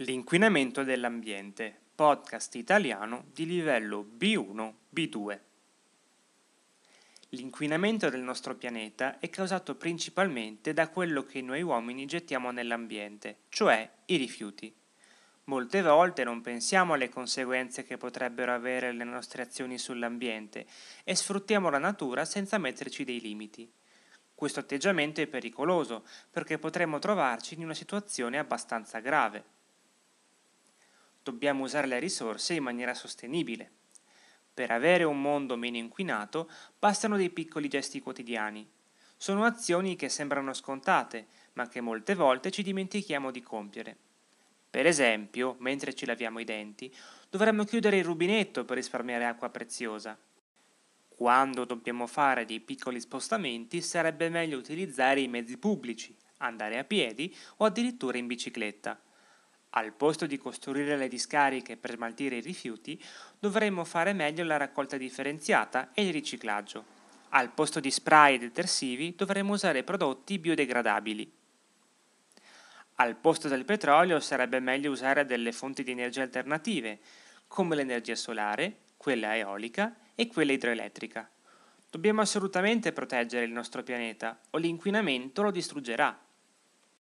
L'inquinamento dell'ambiente, podcast italiano di livello B1-B2. L'inquinamento del nostro pianeta è causato principalmente da quello che noi uomini gettiamo nell'ambiente, cioè i rifiuti. Molte volte non pensiamo alle conseguenze che potrebbero avere le nostre azioni sull'ambiente e sfruttiamo la natura senza metterci dei limiti. Questo atteggiamento è pericoloso perché potremmo trovarci in una situazione abbastanza grave dobbiamo usare le risorse in maniera sostenibile. Per avere un mondo meno inquinato bastano dei piccoli gesti quotidiani. Sono azioni che sembrano scontate, ma che molte volte ci dimentichiamo di compiere. Per esempio, mentre ci laviamo i denti, dovremmo chiudere il rubinetto per risparmiare acqua preziosa. Quando dobbiamo fare dei piccoli spostamenti sarebbe meglio utilizzare i mezzi pubblici, andare a piedi o addirittura in bicicletta. Al posto di costruire le discariche per smaltire i rifiuti, dovremmo fare meglio la raccolta differenziata e il riciclaggio. Al posto di spray e detersivi dovremmo usare prodotti biodegradabili. Al posto del petrolio sarebbe meglio usare delle fonti di energia alternative, come l'energia solare, quella eolica e quella idroelettrica. Dobbiamo assolutamente proteggere il nostro pianeta o l'inquinamento lo distruggerà.